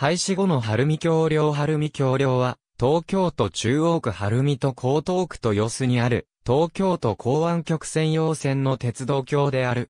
廃止後の晴海橋梁晴海橋梁は、東京都中央区晴海と江東区と四洲にある、東京都港湾局専用線の鉄道橋である。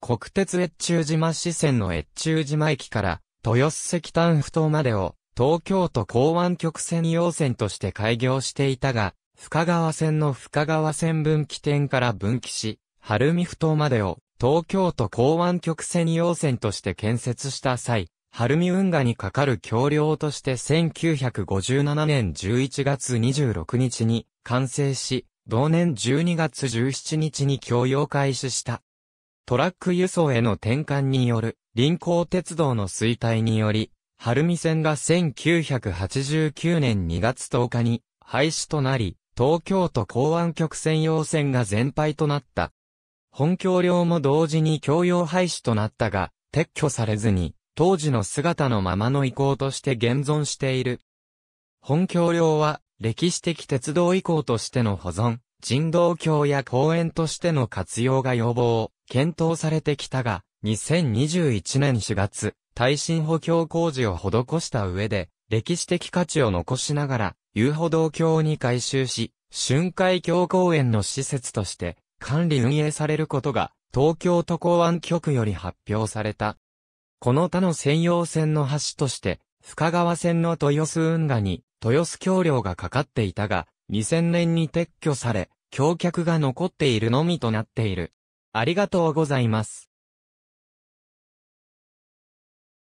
国鉄越中島支線の越中島駅から、豊洲石炭埠頭までを、東京都港湾局専用線として開業していたが、深川線の深川線分岐点から分岐し、晴海埠頭までを、東京都港湾局専用線として建設した際、晴海運河にかかる橋梁として1957年11月26日に完成し、同年12月17日に供用開始した。トラック輸送への転換による臨港鉄道の衰退により、晴海線が1989年2月10日に廃止となり、東京都港湾局専用線が全廃となった。本橋梁も同時に共用廃止となったが、撤去されずに、当時の姿のままの遺構として現存している。本橋梁は、歴史的鉄道遺構としての保存、人道橋や公園としての活用が要望、検討されてきたが、2021年4月、耐震補強工事を施した上で、歴史的価値を残しながら、遊歩道橋に改修し、春海橋公園の施設として、管理運営されることが、東京都港湾局より発表された。この他の専用線の橋として、深川線の豊洲運河に、豊洲橋梁がかかっていたが、2000年に撤去され、橋脚が残っているのみとなっている。ありがとうございます。